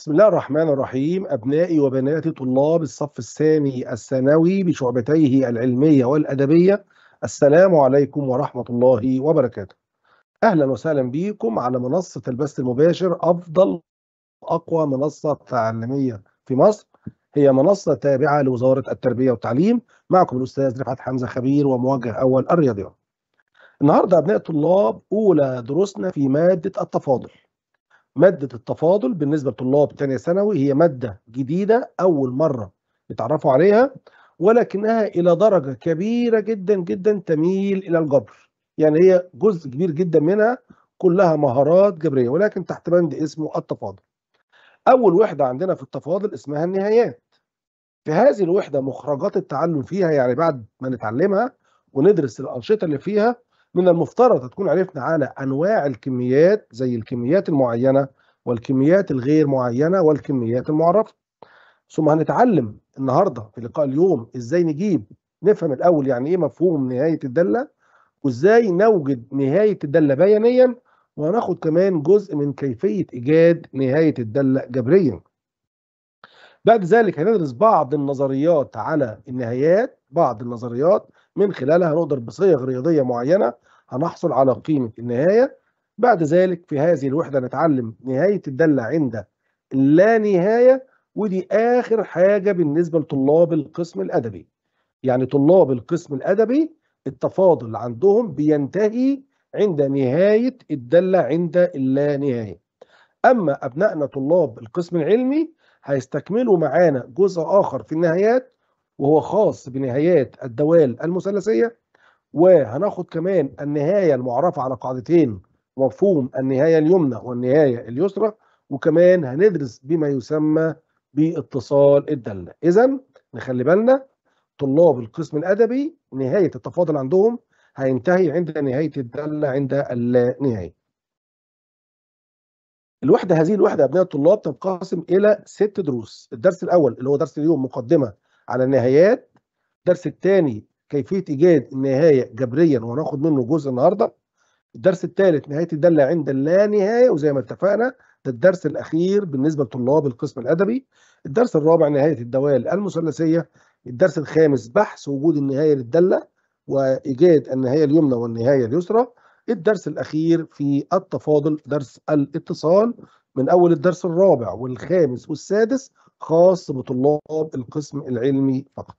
بسم الله الرحمن الرحيم أبنائي وبناتي طلاب الصف الثاني الثانوي بشعبتيه العلمية والأدبية السلام عليكم ورحمة الله وبركاته أهلا وسهلا بكم على منصة البث المباشر أفضل أقوى منصة تعليمية في مصر هي منصة تابعة لوزارة التربية والتعليم معكم الأستاذ رفعت حمزة خبير وموجه أول الرياضيات النهاردة أبناء طلاب أولى دروسنا في مادة التفاضل مادة التفاضل بالنسبة لطلاب تانية ثانوي هي مادة جديدة أول مرة يتعرفوا عليها ولكنها إلى درجة كبيرة جدا جدا تميل إلى الجبر يعني هي جزء كبير جدا منها كلها مهارات جبرية ولكن تحت بند اسمه التفاضل أول وحدة عندنا في التفاضل اسمها النهايات في هذه الوحدة مخرجات التعلم فيها يعني بعد ما نتعلمها وندرس الأنشطة اللي فيها من المفترض تكون عرفنا على انواع الكميات زي الكميات المعينه والكميات الغير معينه والكميات المعرفه ثم هنتعلم النهارده في لقاء اليوم ازاي نجيب نفهم الاول يعني ايه مفهوم نهايه الداله وازاي نوجد نهايه الداله بيانيا وهناخد كمان جزء من كيفيه ايجاد نهايه الداله جبريا بعد ذلك هندرس بعض النظريات على النهايات بعض النظريات من خلالها نقدر بصيغ رياضية معينة هنحصل على قيمة النهاية بعد ذلك في هذه الوحدة نتعلم نهاية الدالة عند لا نهاية ودي آخر حاجة بالنسبة لطلاب القسم الأدبي يعني طلاب القسم الأدبي التفاضل عندهم بينتهي عند نهاية الدالة عند اللا نهاية أما أبنائنا طلاب القسم العلمي هيستكملوا معانا جزء آخر في النهايات وهو خاص بنهايات الدوال المثلثية وهناخد كمان النهاية المعرفة على قاعدتين مفهوم النهاية اليمنى والنهاية اليسرى وكمان هندرس بما يسمى باتصال الدالة إذا نخلي بالنا طلاب القسم الأدبي نهاية التفاضل عندهم هينتهي عند نهاية الدالة عند اللانهاية الوحدة هذه الوحدة أبناء الطلاب تنقسم إلى ست دروس الدرس الأول اللي هو درس اليوم مقدمة على النهايات الدرس الثاني كيفيه ايجاد النهايه جبريا وهناخد منه جزء النهارده الدرس الثالث نهايه الداله عند اللا نهايه وزي ما اتفقنا ده الدرس الاخير بالنسبه لطلاب القسم الادبي الدرس الرابع نهايه الدوال المثلثيه الدرس الخامس بحث وجود النهايه للداله وايجاد النهايه اليمنى والنهايه اليسرى الدرس الاخير في التفاضل درس الاتصال من اول الدرس الرابع والخامس والسادس خاص بطلاب القسم العلمي فقط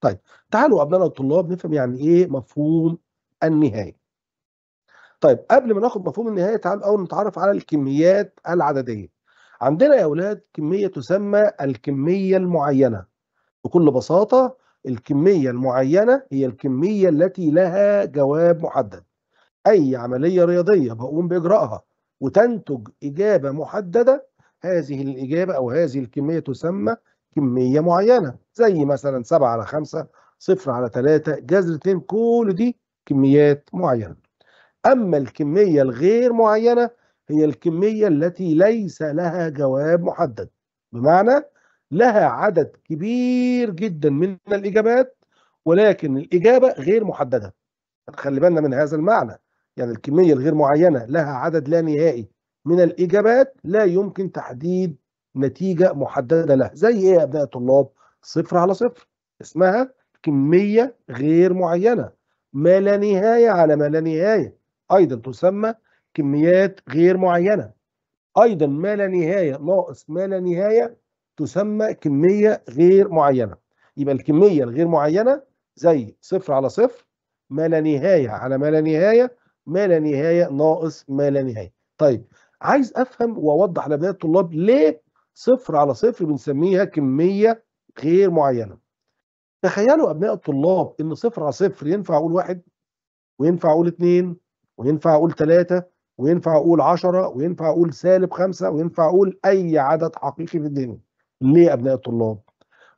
طيب تعالوا أبنائنا الطلاب نفهم يعني إيه مفهوم النهاية طيب قبل ما ناخد مفهوم النهاية تعالوا أول نتعرف على الكميات العددية عندنا يا أولاد كمية تسمى الكمية المعينة بكل بساطة الكمية المعينة هي الكمية التي لها جواب محدد أي عملية رياضية بقوم بإجراءها وتنتج إجابة محددة هذه الإجابة أو هذه الكمية تسمى كمية معينة زي مثلا 7 على 5 0 على 3 جذر 2 كل دي كميات معينة أما الكمية الغير معينة هي الكمية التي ليس لها جواب محدد بمعنى لها عدد كبير جدا من الإجابات ولكن الإجابة غير محددة خلي بالنا من هذا المعنى يعني الكمية الغير معينة لها عدد لا نهائي من الإجابات لا يمكن تحديد نتيجة محددة لها زي إيه يا أبناء الطلاب صفر على صفر اسمها كمية غير معينة ما لا نهاية على ما لا نهاية أيضا تسمى كميات غير معينة أيضا ما لا نهاية ناقص ما لا نهاية تسمى كمية غير معينة يبقى الكمية الغير معينة زي صفر على صفر ما لا نهاية على ما لا نهاية ما لا نهاية ناقص ما لا نهاية طيب عايز افهم واوضح لابناء الطلاب ليه صفر على صفر بنسميها كميه غير معينه تخيلوا ابناء الطلاب ان صفر على صفر ينفع اقول واحد وينفع اقول اثنين وينفع اقول ثلاثه وينفع اقول 10 وينفع اقول سالب خمسة وينفع اقول اي عدد حقيقي في الدنيا ليه ابناء الطلاب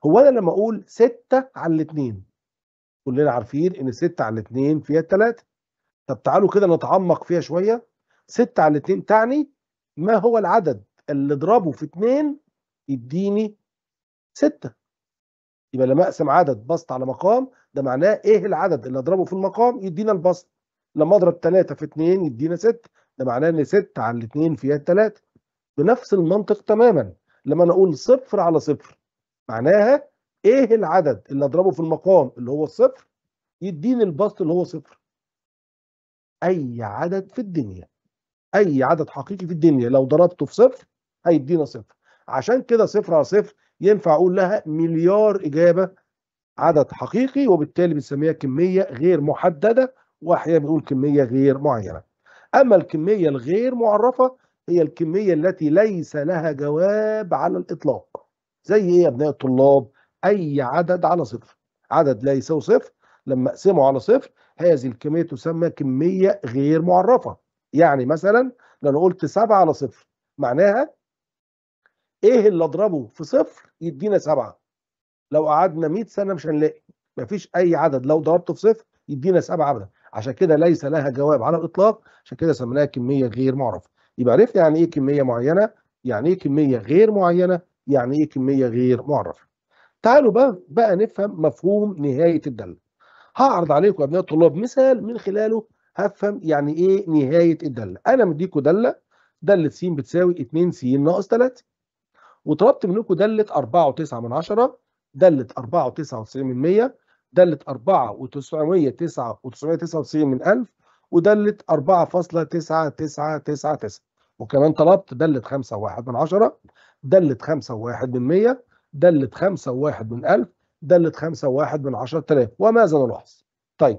هو انا لما اقول ستة على الاثنين كلنا عارفين ان ستة على الاثنين فيها ثلاثه. طب تعالوا كده نتعمق فيها شوية ستة على الاثنين تعني ما هو العدد اللي اضربه في 2 يديني 6 يبقى لما اقسم عدد بسط على مقام ده معناه ايه العدد اللي اضربه في المقام يدينا البسط لما اضرب 3 في 2 يدينا 6 ده معناه ان 6 على 2 فيها 3 بنفس المنطق تماما لما انا اقول صفر على صفر معناها ايه العدد اللي اضربه في المقام اللي هو الصفر يديني البسط اللي هو صفر اي عدد في الدنيا اي عدد حقيقي في الدنيا لو ضربته في صفر هيدينا صفر عشان كده صفر على صفر ينفع اقول لها مليار اجابه عدد حقيقي وبالتالي بنسميها كميه غير محدده واحيانا بنقول كميه غير معينه اما الكميه الغير معرفه هي الكميه التي ليس لها جواب على الاطلاق زي ايه يا ابناء الطلاب اي عدد على صفر عدد لا يساوي صفر لما اقسمه على صفر هذه الكميه تسمى كميه غير معرفه يعني مثلا لو انا قلت 7 على صفر معناها ايه اللي اضربه في صفر يدينا 7 لو قعدنا 100 سنه مش هنلاقي مفيش اي عدد لو ضربته في صفر يدينا 7 ابدا عشان كده ليس لها جواب على الاطلاق عشان كده سميناها كميه غير معرفه يبقى عرفت يعني ايه كميه معينه يعني ايه كميه غير معينه يعني ايه كميه غير معرفه تعالوا بقى بقى نفهم مفهوم نهايه الداله هعرض عليكم يا ابناء الطلاب مثال من خلاله هفهم يعني ايه نهايه الداله انا مديكوا داله داله س بتساوي 2 س ناقص 3 وطلبت منكم داله 4.9 من 10 داله 4.99 من 100 داله 4.999 من 1000 وداله 4.9999 وكمان طلبت داله 5 و1 من 10 داله 5 و1 من 100 داله 5 و1 من 1000 داله 5 و1 من 10000 وماذا نلاحظ؟ طيب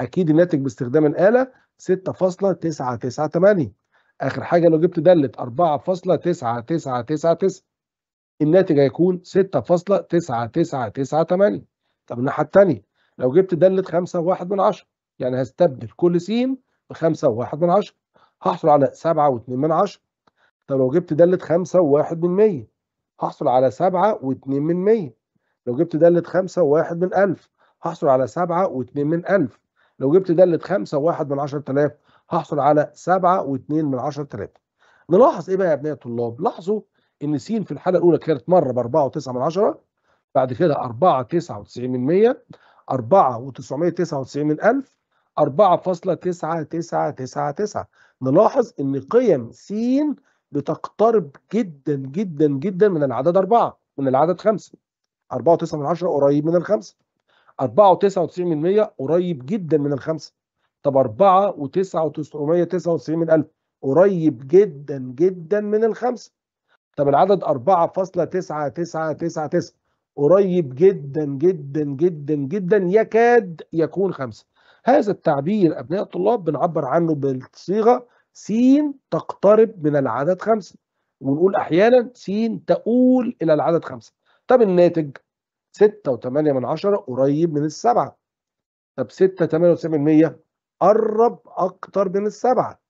اكيد الناتج باستخدام الاله 6.998 اخر حاجه لو جبت داله 4.9999 الناتج هيكون 6.9998 طب الناحيه الثانيه لو جبت داله 5.1 من يعني هستبدل كل س ب 5.1 من هحصل على 7.2 من طب لو جبت داله 5.1 من هحصل على 7.2 من لو جبت دالة خمسة وواحد من ألف هحصل على سبعة واتنين من ألف لو جبت دالة خمسة وواحد من عشرة آلاف هحصل على سبعة واثنين من عشرة آلاف نلاحظ إيه بقى يا أبناء الطلاب لاحظوا إن س في الحالة الأولى كانت مرة بأربعة وتسعة من عشرة بعد كده أربعة تسعة وتسعين من مية أربعة وتسعمية تسعة وتسعين من ألف أربعة فاصلة تسعة تسعة تسعة تسعة نلاحظ إن قيم س بتقترب جدا جدا جدا من العدد أربعة من العدد خمسة أربعة وتسعة من عشرة قريب من الخمسة 4.99% قريب جدا من الخمسة طب 4 من ألف قريب جدا جدا من الخمسة طب العدد 4.9999 قريب جدا جدا جدا جدا يكاد يكون خمسة هذا التعبير أبناء الطلاب بنعبر عنه بالصيغة س تقترب من العدد خمسة ونقول أحيانا س تؤول إلى العدد خمسة طب الناتج ستة وثمانية من عشرة قريب من السبعة طب ستة ثمانية وتسعين مية قرب أكتر من السبعة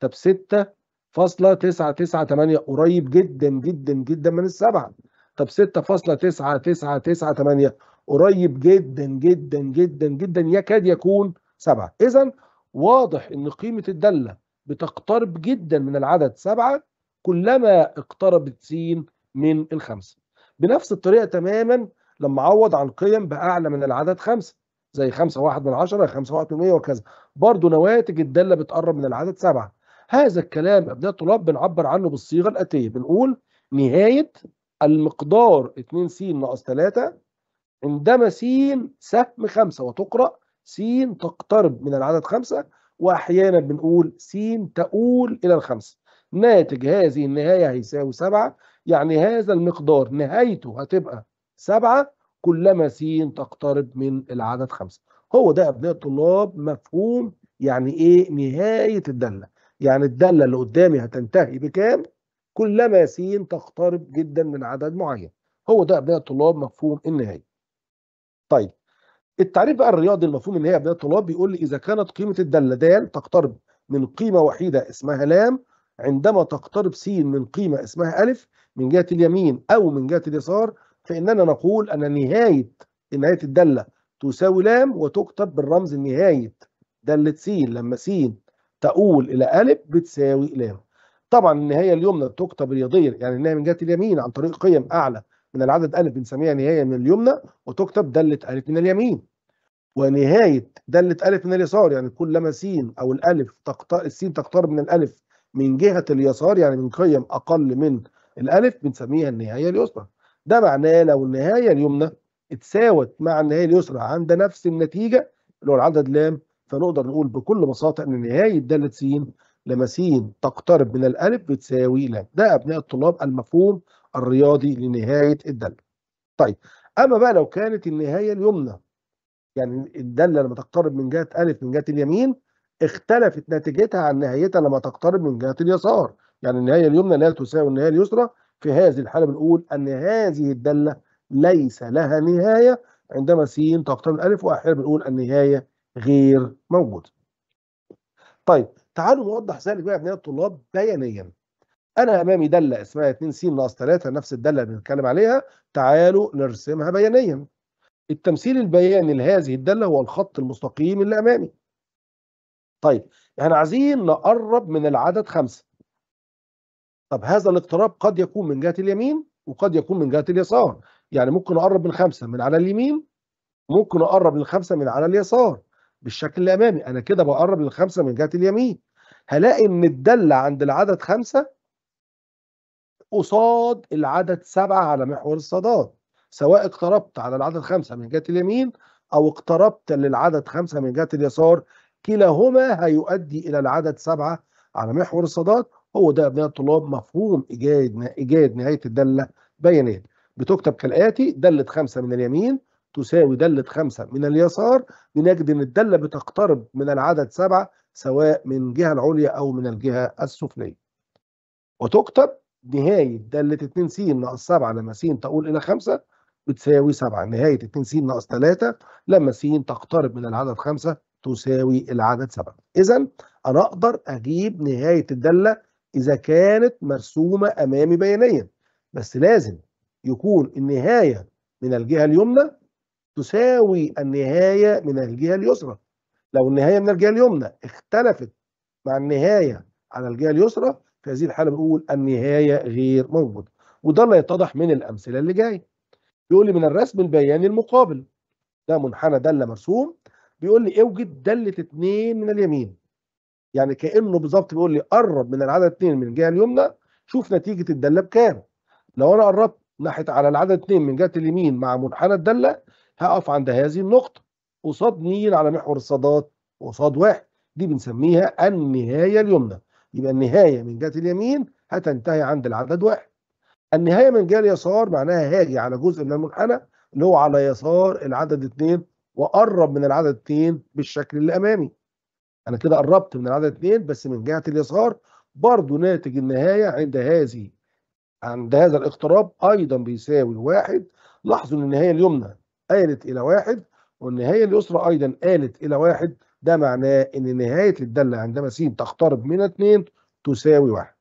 طب ستة فاصلة تسعة تسعة ثمانية قريب جدا جدا جدا من السبعة طب ستة فاصلة تسعة تسعة تسعة ثمانية قريب جدا جدا جدا جدا يكاد يكون سبعة إذا واضح إن قيمة الدالة بتقترب جدا من العدد سبعة كلما اقتربت سين من الخمسة بنفس الطريقة تماما لما عوض عن قيم باعلى من العدد خمسه زي خمسه واحد من عشره خمسه واحد من مية وكذا برضه نواتج الداله بتقرب من العدد سبعه هذا الكلام ابناء الطلاب بنعبر عنه بالصيغه الاتيه بنقول نهايه المقدار 2 س ناقص 3 عندما س سهم 5 وتقرأ س تقترب من العدد 5 وأحيانا بنقول س تؤول إلى الخمسة ناتج هذه النهاية هيساوي 7 يعني هذا المقدار نهايته هتبقى سبعة كلما سين تقترب من العدد خمسة هو ده أبناء الطلاب مفهوم يعني إيه نهاية الدالة يعني الدالة اللي قدامي هتنتهي بكام كلما سين تقترب جدا من عدد معين هو ده أبناء الطلاب مفهوم النهاية طيب التعريف بقى الرياضي المفهوم النهاية أبناء الطلاب بيقول لي إذا كانت قيمة الدالة دال تقترب من قيمة وحيدة اسمها لام عندما تقترب س من قيمة اسمها ألف من جهة اليمين أو من جهة اليسار فإننا نقول أن نهاية نهاية الدالة تساوي لام وتكتب بالرمز نهاية دالة س لما س تؤول إلى ألف بتساوي لام طبعا النهاية اليمنى تكتب رياضيا يعني النهاية من جهة اليمين عن طريق قيم أعلى من العدد ألف بنسميها نهاية من اليمنى وتكتب دالة ألف من اليمين ونهاية دالة ألف من اليسار يعني كلما س أو الألف تقتر السين تقترب من الألف من جهة اليسار يعني من قيم أقل من الألف بنسميها النهاية اليسرى ده معناه لو النهاية اليمنى اتساوت مع النهاية اليسرى عند نفس النتيجة اللي هو العدد لام فنقدر نقول بكل بساطة إن نهاية دالة س لما س تقترب من الألف بتساوي لام ده أبناء الطلاب المفهوم الرياضي لنهاية الدالة. طيب أما بقى لو كانت النهاية اليمنى يعني الدالة لما تقترب من جهة ألف من جهة اليمين اختلفت نتيجتها عن نهايتها لما تقترب من جهة اليسار يعني النهاية اليمنى لا تساوي النهاية اليسرى في هذه الحالة بنقول أن هذه الدالة ليس لها نهاية عندما س تقترب الألف وأحيانا بنقول النهاية غير موجودة. طيب تعالوا نوضح ذلك بقى يا الطلاب بيانيا. أنا أمامي دالة اسمها 2 س ناقص 3 نفس الدالة اللي بنتكلم عليها تعالوا نرسمها بيانيا. التمثيل البياني لهذه الدالة هو الخط المستقيم اللي أمامي. طيب احنا عايزين نقرب من العدد خمسة طب هذا الاقتراب قد يكون من جهه اليمين وقد يكون من جهه اليسار يعني ممكن اقرب من خمسه من على اليمين ممكن اقرب للخمسه من على اليسار بالشكل الامامي انا كده بقرب للخمسه من جهه اليمين هلاقي ان الداله عند العدد خمسه قصاد العدد سبعه على محور الصادات سواء اقتربت على العدد خمسه من جهه اليمين او اقتربت للعدد خمسه من جهه اليسار كلاهما هيؤدي الى العدد سبعه على محور الصادات هو ده أبناء الطلاب مفهوم إيجاد إيجاد نهاية الدالة بيانات بتكتب كالآتي دالة خمسة من اليمين تساوي دالة خمسة من اليسار بنجد إن الدالة بتقترب من العدد سبعة سواء من الجهة العليا أو من الجهة السفلية وتكتب نهاية دالة 2 س ناقص 7 لما س تقول إلى 5 بتساوي 7 نهاية 2 س ناقص 3 لما س تقترب من العدد 5 تساوي العدد 7 إذا أنا أقدر أجيب نهاية الدالة إذا كانت مرسومة أمامي بيانيا بس لازم يكون النهاية من الجهة اليمنى تساوي النهاية من الجهة اليسرى لو النهاية من الجهة اليمنى اختلفت مع النهاية على الجهة اليسرى في هذه الحالة بنقول النهاية غير موجودة وده اللي يتضح من الأمثلة اللي جاية بيقول لي من الرسم البياني المقابل ده منحنى دالة مرسوم بيقول لي اوجد دالة اتنين من اليمين يعني كانه بالظبط بيقول لي قرب من العدد 2 من الجهه اليمنى شوف نتيجه الداله بكام لو انا قربت ناحيه على العدد 2 من جهه اليمين مع منحنى الداله هقف عند هذه النقطه قصاد مين على محور الصادات قصاد واحد دي بنسميها النهايه اليمنى يبقى النهايه من جهه اليمين هتنتهي عند العدد واحد النهايه من جهه اليسار معناها هاجي على جزء من المنحنى اللي هو على يسار العدد 2 وقرب من العدد 2 بالشكل اللي امامي انا كده قربت من العدد اثنين بس من جهه اليسار برضو ناتج النهايه عند هذه عند هذا الاقتراب ايضا بيساوي واحد لاحظوا ان النهايه اليمنى قالت الى واحد والنهايه اليسرى ايضا قالت الى واحد ده معناه ان نهايه الداله عندما س تقترب من اثنين تساوي واحد.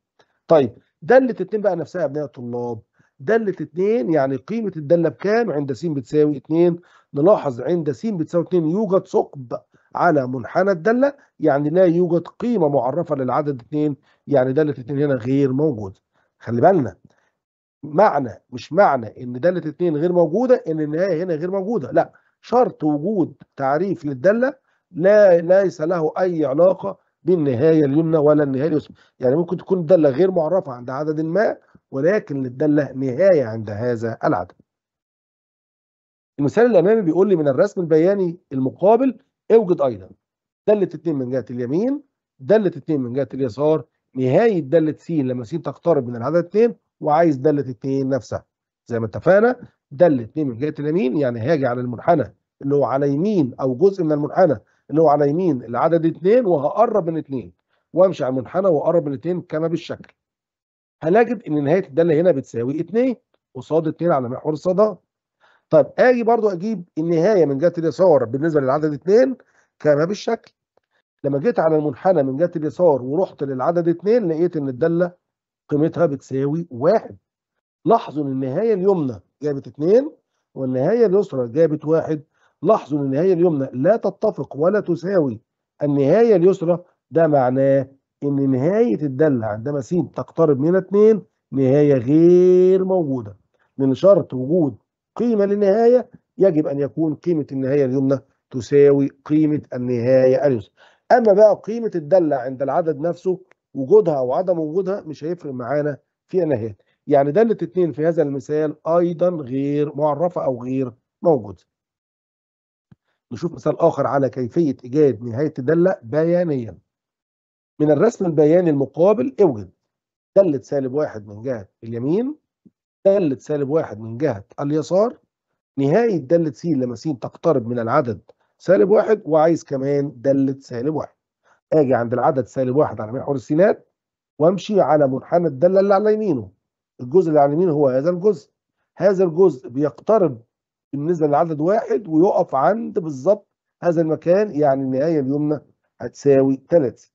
طيب داله اثنين بقى نفسها يا ابناء الطلاب داله اثنين يعني قيمه الداله بكام؟ عند س بتساوي اثنين نلاحظ عند س بتساوي اثنين يوجد ثقب على منحنى الدالة يعني لا يوجد قيمة معرفة للعدد 2 يعني دالة 2 هنا غير موجودة خلي بالنا معنى مش معنى ان دالة 2 غير موجودة ان النهاية هنا غير موجودة لا شرط وجود تعريف للدالة لا ليس له اي علاقة بالنهاية اليمنى ولا النهاية اليسرى يعني ممكن تكون الدالة غير معرفة عند عدد ما ولكن للدالة نهاية عند هذا العدد المثال الامامي بيقول لي من الرسم البياني المقابل اوجد ايضا دالة اتنين من جهة اليمين دالة اتنين من جهة اليسار نهاية دالة س لما س تقترب من العدد اتنين وعايز دالة اتنين نفسها زي ما اتفقنا دالة اتنين من جهة اليمين يعني هاجي على المنحنى اللي هو على يمين او جزء من المنحنى اللي هو على يمين العدد اتنين وهقرب من اتنين وامشي على المنحنى واقرب من اتنين كما بالشكل هنجد ان نهاية الدالة هنا بتساوي اتنين قصاد اتنين على محور الصدى طيب اجي برضو اجيب النهايه من جهه اليسار بالنسبه للعدد 2 كما بالشكل لما جيت على المنحنى من جهه اليسار ورحت للعدد 2 لقيت ان الداله قيمتها بتساوي 1 لاحظوا ان النهايه اليمنى جابت 2 والنهايه اليسرى جابت 1 لاحظوا ان النهايه اليمنى لا تتفق ولا تساوي النهايه اليسرى ده معناه ان نهايه الداله عندما س تقترب من 2 نهايه غير موجوده من شرط وجود قيمة للنهاية يجب أن يكون قيمة النهاية اليمنى تساوي قيمة النهاية اليسرى أما بقى قيمة الدالة عند العدد نفسه وجودها أو عدم وجودها مش هيفرق معانا في النهاية يعني دالة اتنين في هذا المثال أيضا غير معرفة أو غير موجودة نشوف مثال آخر على كيفية إيجاد نهاية الدالة بيانيا من الرسم البياني المقابل اوجد دالة سالب واحد من جهة اليمين دالة سالب واحد من جهة اليسار نهاية دالة س لما س تقترب من العدد سالب واحد وعايز كمان دالة سالب واحد اجي عند العدد سالب واحد على محور السينات وامشي على منحنى الدالة اللي على يمينه الجزء اللي على يمينه هو هذا الجزء هذا الجزء بيقترب بالنسبة للعدد واحد ويقف عند بالظبط هذا المكان يعني النهاية اليمنى هتساوي 3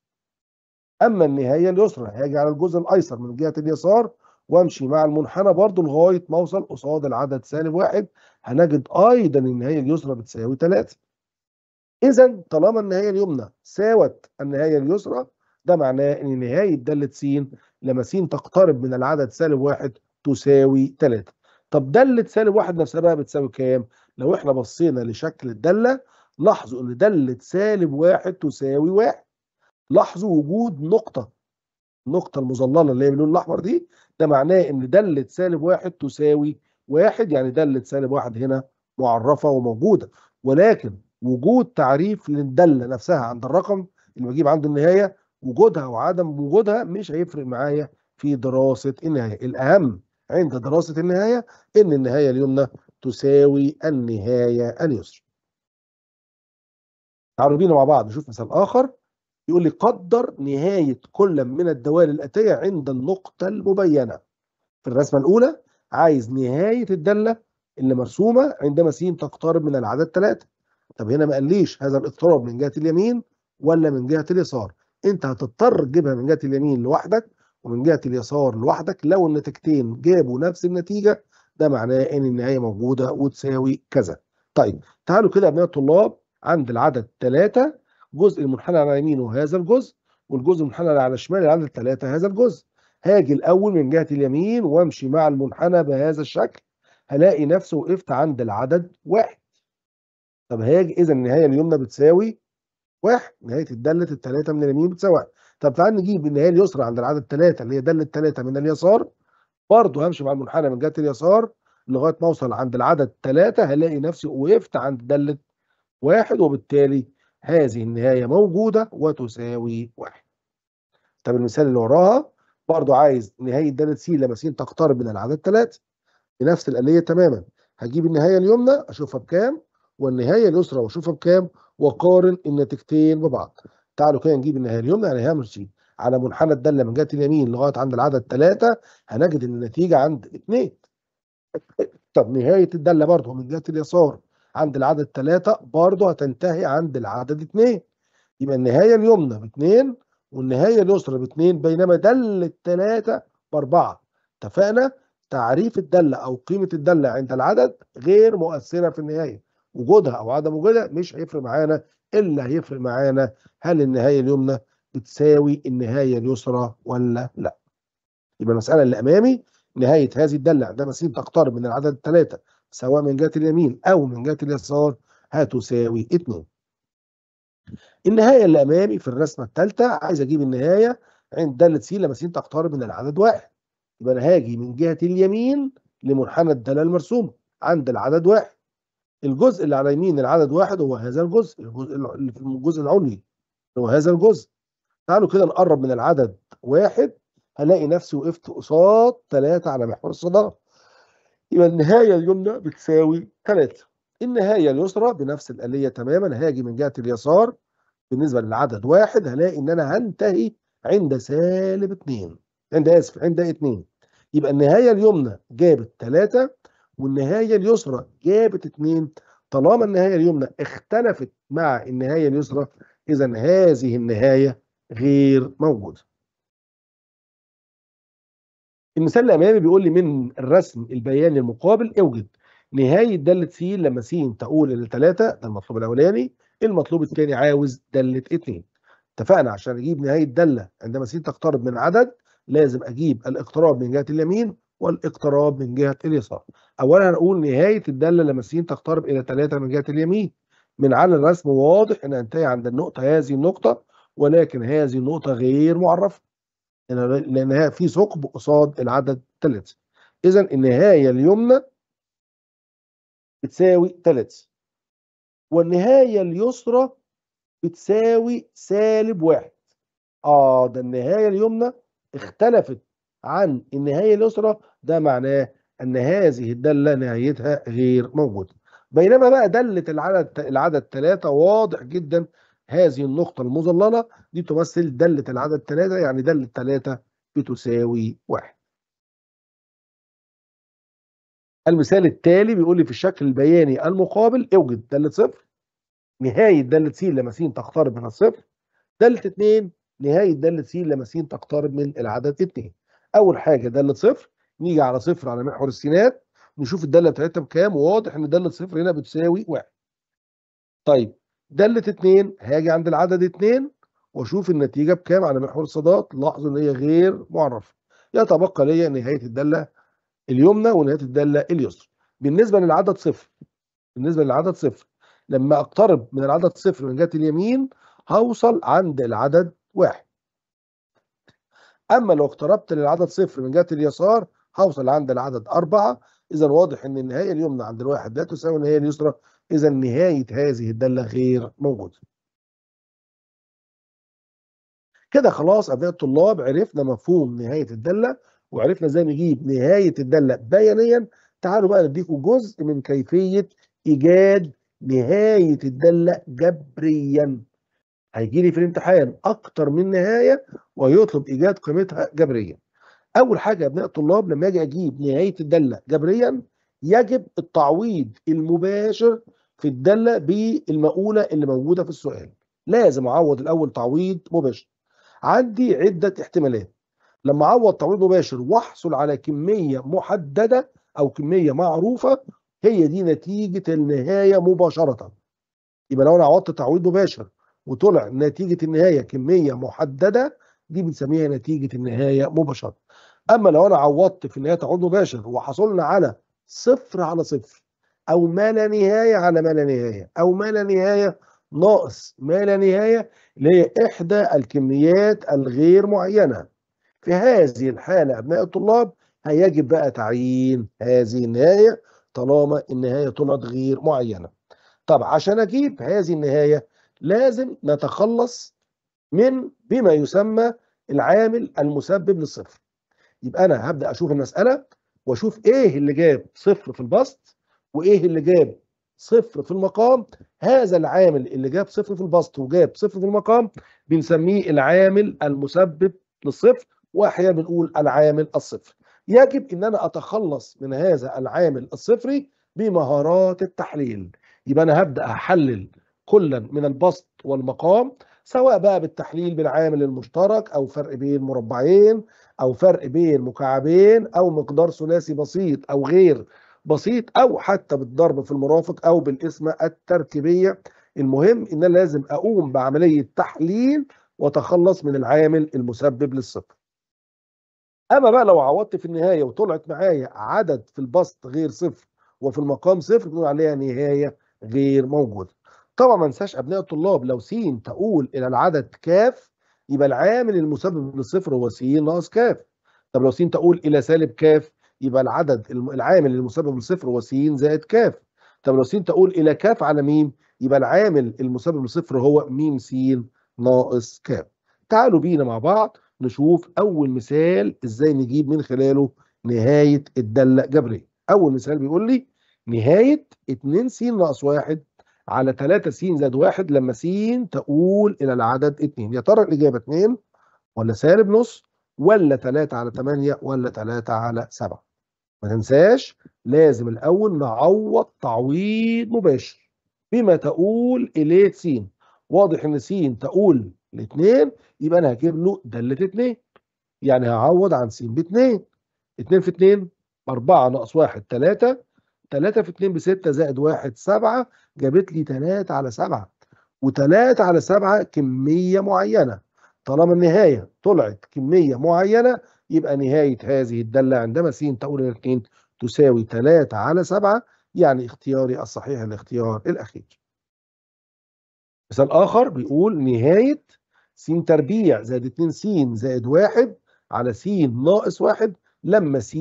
أما النهاية اليسرى هاجي على الجزء الأيسر من جهة اليسار وامشي مع المنحنى برضو لغايه ما اوصل قصاد العدد سالب واحد هنجد ايضا النهايه اليسرى بتساوي 3 اذا طالما النهايه اليمنى ساوت النهايه اليسرى ده معناه ان نهايه داله س لما س تقترب من العدد سالب واحد تساوي 3 طب داله سالب واحد نفسها بقى بتساوي كام؟ لو احنا بصينا لشكل الداله لاحظوا ان داله سالب واحد تساوي واحد لاحظوا وجود نقطه النقطه المظلله اللي هي باللون الاحمر دي ده معناه ان داله سالب واحد تساوي واحد يعني داله سالب واحد هنا معرفه وموجوده ولكن وجود تعريف للداله نفسها عند الرقم اللي بجيب عنده النهايه وجودها وعدم وجودها مش هيفرق معايا في دراسه النهايه الاهم عند دراسه النهايه ان النهايه اليمنى تساوي النهايه اليسرى تعالوا بينا مع بعض نشوف مثال اخر يقول لي قدر نهاية كل من الدوال الآتية عند النقطة المبينة في الرسمة الأولى عايز نهاية الدالة اللي مرسومة عندما س تقترب من العدد ثلاثة طب هنا ما قاليش هذا الاضطراب من جهة اليمين ولا من جهة اليسار انت هتضطر تجيبها من جهة اليمين لوحدك ومن جهة اليسار لوحدك لو النتيجتين جابوا نفس النتيجة ده معناه ان النهاية موجودة وتساوي كذا طيب تعالوا كده يا ابناء الطلاب عند العدد ثلاثة الجزء المنحنى على يمينه هذا الجزء والجزء المنحنى على شماله العدد الثلاثة هذا الجزء هاجي الأول من جهة اليمين وامشي مع المنحنى بهذا الشكل هلاقي نفسي وقفت عند العدد واحد طب هاجي إذا النهاية اليمنى بتساوي واحد نهاية الدالة الثلاثة من اليمين بتساوي واحد طب تعال نجيب النهاية اليسرى عند العدد ثلاثة اللي هي دالة ثلاثة من اليسار برضه همشي مع المنحنى من جهة اليسار لغاية ما أوصل عند العدد ثلاثة هلاقي نفسي وقفت عند دالة واحد وبالتالي هذه النهاية موجودة وتساوي واحد طب المثال اللي وراها برضه عايز نهاية دالة س لما س تقترب من العدد ثلاثة بنفس الآلية تماما هجيب النهاية اليمنى أشوفها بكام والنهاية اليسرى وأشوفها بكام وأقارن النتيجتين ببعض تعالوا كده نجيب النهاية اليمنى يعني مش على منحنى الدالة من جهة اليمين لغاية عند العدد ثلاثة هنجد إن النتيجة عند اثنين. طب نهاية الدالة برضه من جهة اليسار عند العدد ثلاثة برضه هتنتهي عند العدد اثنين يبقى النهاية اليمنى باثنين والنهاية اليسرى باثنين بينما دل الثلاثة بأربعة اتفقنا تعريف الدالة أو قيمة الدالة عند العدد غير مؤثرة في النهاية وجودها أو عدم وجودها مش هيفرق معانا إلا هيفرق معانا هل النهاية اليمنى بتساوي النهاية اليسرى ولا لا يبقى المسألة اللي أمامي نهاية هذه الدالة عندما سين تقترب من العدد الثلاثة سواء من جهة اليمين أو من جهة اليسار هتساوي 2 النهاية اللي أمامي في الرسمة الثالثة عايز أجيب النهاية عند دالة س لما س تقترب من العدد واحد يبقى أنا هاجي من جهة اليمين لمنحنى الدالة المرسومة عند العدد واحد الجزء اللي على يمين العدد واحد هو هذا الجزء الجزء اللي في الجزء العلوي هو هذا الجزء تعالوا كده نقرب من العدد واحد هلاقي نفسي وقفت قصاد ثلاثة على محور الصدارة يبقى النهاية اليمنى بتساوي 3 النهاية اليسرى بنفس الآلية تماما هاجي من جهة اليسار بالنسبة للعدد واحد هلاقي إن أنا هنتهي عند سالب 2 عند آسف عند 2 يبقى النهاية اليمنى جابت 3 والنهاية اليسرى جابت 2 طالما النهاية اليمنى اختلفت مع النهاية اليسرى إذا هذه النهاية غير موجودة المثال الامامي بيقول لي من الرسم البياني المقابل اوجد نهايه داله س لما س تقول 3 ده المطلوب الاولاني المطلوب الثاني عاوز داله اثنين اتفقنا عشان اجيب نهايه داله عندما س تقترب من عدد لازم اجيب الاقتراب من جهه اليمين والاقتراب من جهه اليسار اولا هنقول نهايه الداله لما س تقترب الى ثلاثه من جهه اليمين من على الرسم واضح ان انتهي عند النقطه هذه النقطه ولكن هذه النقطه غير معرفه لأنها في ثقب قصاد العدد 3 إذا النهاية اليمنى بتساوي 3 والنهاية اليسرى بتساوي سالب واحد آه ده النهاية اليمنى اختلفت عن النهاية اليسرى ده معناه أن هذه الدالة نهايتها غير موجودة بينما بقى دالة العدد العدد ثلاثة واضح جدا هذه النقطة المظللة دي تمثل دالة العدد 3 يعني دالة 3 بتساوي 1 المثال التالي بيقول لي في الشكل البياني المقابل اوجد دالة صفر نهاية دالة س لما س تقترب من الصفر دالة 2 نهاية دالة س لما س تقترب من العدد 2 أول حاجة دالة صفر نيجي على صفر على محور السينات نشوف الدالة بتاعتها بكام واضح إن دالة صفر هنا بتساوي 1 طيب دلت اتنين هاجي عند العدد اتنين واشوف النتيجه بكام على محور الصادات لاحظوا ان هي غير معرفه يتبقى ليا نهايه الداله اليمنى ونهايه الداله اليسرى بالنسبه للعدد صفر بالنسبه للعدد صفر لما اقترب من العدد صفر من جهه اليمين هوصل عند العدد واحد اما لو اقتربت للعدد صفر من جهه اليسار هوصل عند العدد أربعة إذا واضح إن النهاية اليمنى عند الواحد لا تساوي النهاية اليسرى إذا نهاية هذه الدالة غير موجودة كده خلاص أبناء الطلاب عرفنا مفهوم نهاية الدالة وعرفنا إزاي نجيب نهاية الدالة بيانيا تعالوا بقى نديكم جزء من كيفية إيجاد نهاية الدالة جبريا هيجي لي في الامتحان أكتر من نهاية ويطلب إيجاد قيمتها جبريا أول حاجة يا أبناء الطلاب لما أجي أجيب نهاية الدالة جبريا يجب التعويض المباشر في الداله بالمقوله اللي موجوده في السؤال لازم اعوض الاول تعويض مباشر عندي عده احتمالات لما اعوض تعويض مباشر واحصل على كميه محدده او كميه معروفه هي دي نتيجه النهايه مباشره يبقى لو انا عوضت تعويض مباشر وطلع نتيجه النهايه كميه محدده دي بنسميها نتيجه النهايه مباشره اما لو انا عوضت في النهايه تعويض مباشر وحصلنا على صفر على صفر أو ما لا نهاية على ما لا نهاية أو ما لا نهاية ناقص ما لا نهاية اللي هي إحدى الكميات الغير معينة في هذه الحالة أبناء الطلاب هيجب بقى تعيين هذه النهاية طالما النهاية طلعت غير معينة طب عشان أجيب هذه النهاية لازم نتخلص من بما يسمى العامل المسبب للصفر يبقى أنا هبدأ أشوف المسألة واشوف ايه اللي جاب صفر في البسط وايه اللي جاب صفر في المقام هذا العامل اللي جاب صفر في البسط وجاب صفر في المقام بنسميه العامل المسبب للصفر واحيانا بنقول العامل الصفر يجب ان انا اتخلص من هذا العامل الصفري بمهارات التحليل يبقى انا هبدا احلل كلا من البسط والمقام سواء بقى بالتحليل بالعامل المشترك أو فرق بين مربعين أو فرق بين مكعبين أو مقدار ثلاثي بسيط أو غير بسيط أو حتى بالضرب في المرافق أو بالقسمة التركيبيه المهم إن أنا لازم أقوم بعملية تحليل وأتخلص من العامل المسبب للصفر اما بقى لو عوضت في النهايه وطلعت معايا عدد في البسط غير صفر وفي المقام صفر بنقول عليها نهايه غير موجوده. طبعا ما انساش ابناء الطلاب لو س تؤول الى العدد كاف يبقى العامل المسبب للصفر هو س ناقص كاف طب لو س تؤول الى سالب كاف يبقى العدد العامل المسبب للصفر هو س زائد كاف طب لو س تؤول الى كاف على م يبقى العامل المسبب للصفر هو م س ناقص كاف تعالوا بينا مع بعض نشوف اول مثال ازاي نجيب من خلاله نهايه الداله جبريه اول مثال بيقول لي نهايه 2 س ناقص 1 على 3 س زائد 1 لما س تقول إلى العدد 2 يا ترى الإجابة 2 ولا سالب نص ولا 3 على 8 ولا 3 على 7 ما تنساش لازم الأول نعوض تعويض مباشر بما تقول إليه س واضح إن س تقول ل2 يبقى أنا هجيب له دالة 2 يعني هعوض عن س ب 2 2 في 2 4 ناقص 1 3 3 في 2 ب 6 زائد 1 7 جابت لي 3 على 7 و3 على 7 كمية معينة طالما النهاية طلعت كمية معينة يبقى نهاية هذه الدالة عندما س تؤول إلى 2 تساوي 3 على 7 يعني اختياري الصحيح الاختيار الأخير. مثال آخر بيقول نهاية س تربيع زائد 2 س زائد 1 على س ناقص 1 لما س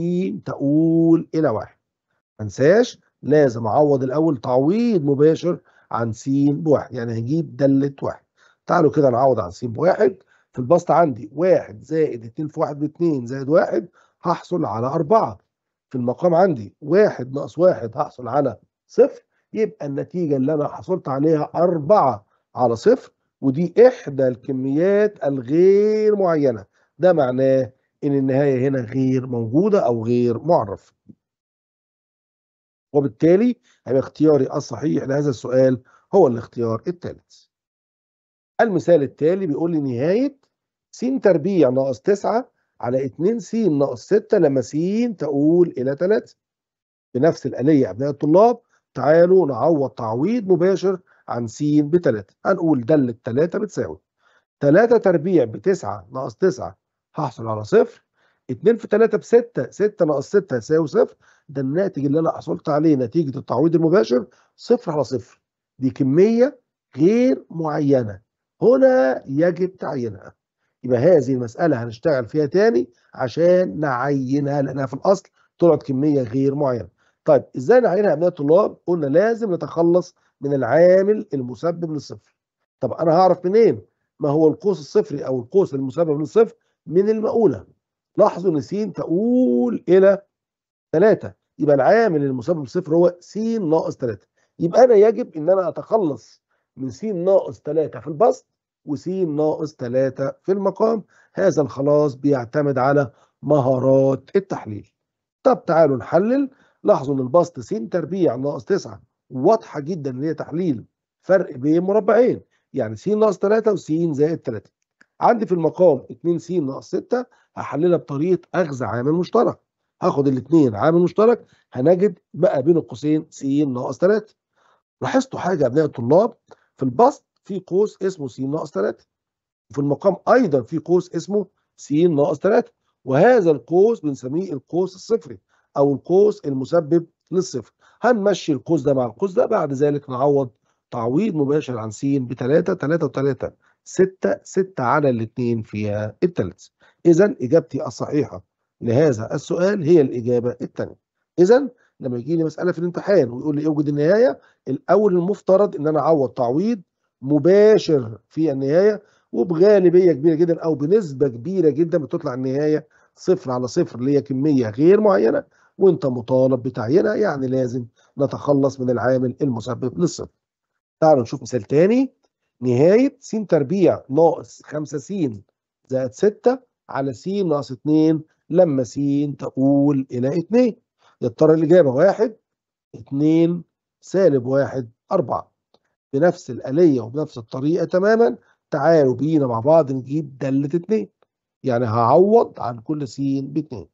تؤول إلى 1. انساش لازم اعوض الاول تعويض مباشر عن س بواحد يعني هجيب دالة واحد تعالوا كده نعوض عن س بواحد في البسط عندي واحد زائد اتنين في واحد باتنين زائد واحد هحصل على أربعة في المقام عندي واحد ناقص واحد هحصل على صفر يبقى النتيجة اللي أنا حصلت عليها أربعة على صفر ودي إحدى الكميات الغير معينة ده معناه إن النهاية هنا غير موجودة أو غير معرفه وبالتالي هيبقى اختياري الصحيح لهذا السؤال هو الاختيار الثالث المثال التالي بيقول لي نهاية س تربيع ناقص 9 على 2 س ناقص 6 لما س تقول إلى 3 بنفس الآلية يا أبناء الطلاب تعالوا نعوض تعويض مباشر عن س ب 3 هنقول دالة 3 بتساوي 3 تربيع ب 9 ناقص 9 هحصل على صفر 2 في 3 ب 6 6 ناقص 6 هيساوي صفر ده الناتج اللي انا حصلت عليه نتيجه التعويض المباشر صفر على صفر دي كميه غير معينه هنا يجب تعيينها يبقى هذه المساله هنشتغل فيها تاني عشان نعينها لانها في الاصل طلعت كميه غير معينه طيب ازاي نعينها يا ابناء الطلاب قلنا لازم نتخلص من العامل المسبب للصفر طب انا هعرف منين ما هو القوس الصفري او القوس المسبب للصفر من المقوله لاحظوا ان س تؤول الى 3 يبقى العامل المسبب بصفر هو س ناقص 3 يبقى انا يجب ان انا اتخلص من س ناقص 3 في البسط وس ناقص 3 في المقام هذا الخلاص بيعتمد على مهارات التحليل طب تعالوا نحلل لاحظوا ان البسط س تربيع ناقص 9 واضحه جدا ان هي تحليل فرق بين مربعين يعني س ناقص 3 وس زائد 3 عندي في المقام 2 س ناقص 6 هحللها بطريقه اخذ عامل مشترك هاخد الاثنين عامل مشترك هنجد بقى بين القوسين س ناقص 3 لاحظتوا حاجه يا ابنائي الطلاب في البسط في قوس اسمه س ناقص 3 وفي المقام ايضا في قوس اسمه س ناقص 3 وهذا القوس بنسميه القوس الصفري او القوس المسبب للصفر هنمشي القوس ده مع القوس ده بعد ذلك نعوض تعويض مباشر عن س ب 3 3 و3 6 6 على الاثنين فيها الثلث اذا اجابتي الصحيحه لهذا السؤال هي الإجابة الثانية إذا لما يجي لي مسألة في الامتحان ويقول لي اوجد النهاية الأول المفترض إن أنا أعوض تعويض مباشر في النهاية وبغالبية كبيرة جدا أو بنسبة كبيرة جدا بتطلع النهاية صفر على صفر اللي هي كمية غير معينة وأنت مطالب بتعيينها يعني لازم نتخلص من العامل المسبب للصفر. تعالوا نشوف مثال تاني نهاية س تربيع ناقص 5 س زائد 6 على س ناقص 2 لما س تقول إلى 2 يضطر الإجابة 1 2 سالب 1 4 بنفس الآلية وبنفس الطريقة تماما تعالوا بينا مع بعض نجيب دالة 2 يعني هعوض عن كل س ب 2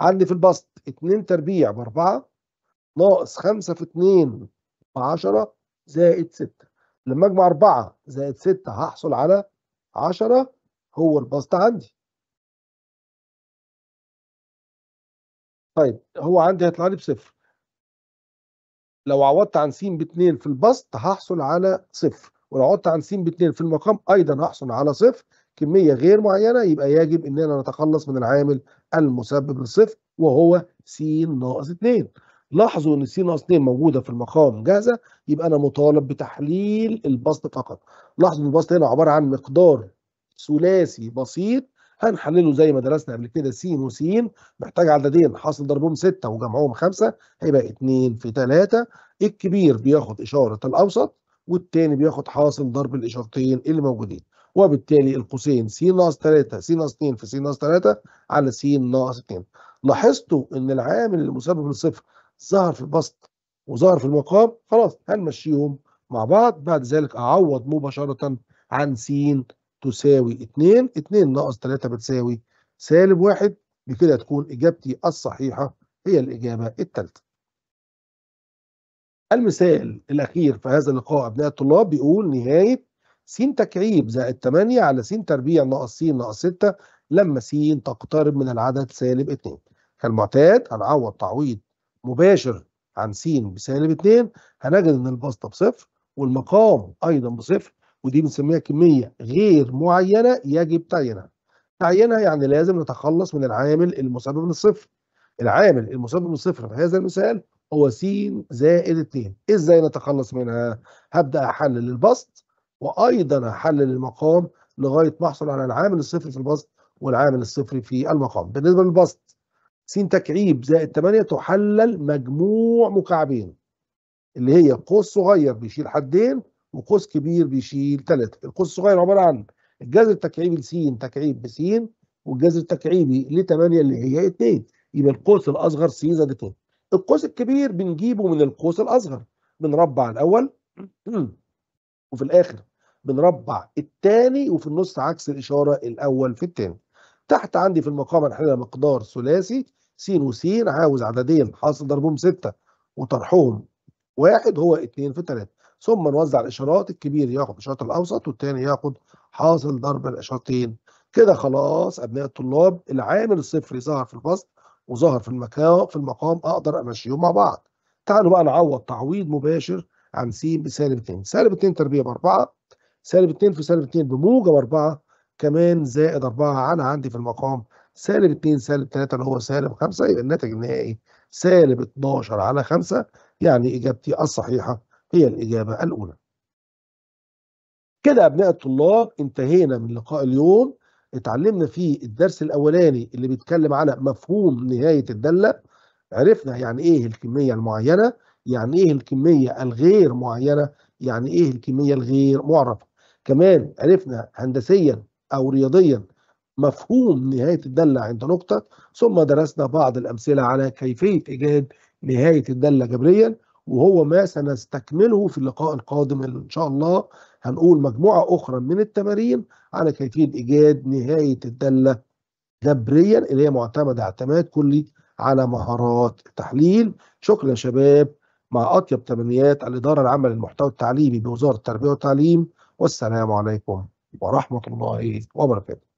عندي في البسط 2 تربيع ب 4 ناقص 5 في 2 ب 10 زائد 6 لما اجمع 4 زائد 6 هحصل على 10 هو البسط عندي طيب هو عندي هيطلع لي بصفر لو عوضت عن س 2 في البسط هحصل على صفر ولو عوضت عن س 2 في المقام ايضا هحصل على صفر كميه غير معينه يبقى يجب اننا نتخلص من العامل المسبب للصفر وهو س ناقص 2 لاحظوا ان س ناقص 2 موجوده في المقام جاهزه يبقى انا مطالب بتحليل البسط فقط لاحظوا البسط هنا عباره عن مقدار ثلاثي بسيط هنحلله زي ما درسنا قبل كده س وس محتاج عددين حاصل ضربهم 6 وجمعهم 5 هيبقى 2 في 3 الكبير بياخد إشارة الأوسط والثاني بياخد حاصل ضرب الإشارتين اللي موجودين وبالتالي القوسين س ناقص 3 س ناقص 2 في س ناقص 3 على س ناقص 2 لاحظتوا ان العامل المسبب للصفر ظهر في البسط وظهر في المقام خلاص هنمشيهم مع بعض بعد ذلك اعوض مباشره عن س تساوي 2 2 ناقص 3 بتساوي سالب 1 بكده تكون إجابتي الصحيحة هي الإجابة الثالثة المثال الأخير في هذا اللقاء أبناء الطلاب بيقول نهاية س تكعيب زائد 8 على س تربيع ناقص س ناقص 6 لما س تقترب من العدد سالب 2 كالمعتاد هنعوض تعويض مباشر عن س بسالب 2 هنجد إن البسطة بصفر والمقام أيضا بصفر ودي بنسميها كميه غير معينه يجب تعيينها. تعيينها يعني لازم نتخلص من العامل المسبب للصفر. العامل المسبب للصفر في هذا المثال هو س زائد 2 ازاي نتخلص منها هبدا احلل البسط وايضا احلل المقام لغايه ما احصل على العامل الصفر في البسط والعامل الصفر في المقام بالنسبه للبسط س تكعيب زائد 8 تحلل مجموع مكعبين اللي هي قوس صغير بيشيل حدين وقوس كبير بيشيل ثلاثة القوس الصغير عبارة عن الجذر التكعيبي س تكعيب س والجذر التكعيبي ل 8 اللي هي 2 يبقى القوس الاصغر س زائد 2 القوس الكبير بنجيبه من القوس الاصغر بنربع الاول وفي الاخر بنربع الثاني وفي النص عكس الاشاره الاول في الثاني تحت عندي في المقام الحالي مقدار ثلاثي س س عاوز عددين حاصل ضربهم 6 وطرحهم واحد هو 2 في 3 ثم نوزع الاشارات الكبير ياخد اشاره الاوسط والثاني ياخد حاصل ضرب الاشارتين كده خلاص ابناء الطلاب العامل الصفري ظهر في الفصل وظهر في المكان في المقام اقدر امشيهم مع بعض تعالوا بقى نعوض تعويض مباشر عن س بسالب 2 سالب 2 تربيع ب 4 سالب 2 في سالب 2 بموجب 4 كمان زائد 4 انا عندي في المقام سالب 2 سالب 3 اللي هو سالب 5 يبقى الناتج النهائي سالب 12 على 5 يعني اجابتي الصحيحه هي الإجابة الأولى كده أبناء الطلاب انتهينا من لقاء اليوم اتعلمنا فيه الدرس الأولاني اللي بيتكلم على مفهوم نهاية الدالة عرفنا يعني إيه الكمية المعينة يعني إيه الكمية الغير معينة يعني إيه الكمية الغير معرفة كمان عرفنا هندسيا أو رياضيا مفهوم نهاية الدالة عند نقطة ثم درسنا بعض الأمثلة على كيفية إيجاد نهاية الدالة جبريا وهو ما سنستكمله في اللقاء القادم ان شاء الله هنقول مجموعه اخرى من التمارين على كيفيه ايجاد نهايه الداله جبريا اللي هي معتمده اعتماد كلي على مهارات التحليل شكرا يا شباب مع اطيب تمنيات الاداره العامه للمحتوى التعليمي بوزاره التربيه والتعليم والسلام عليكم ورحمه الله وبركاته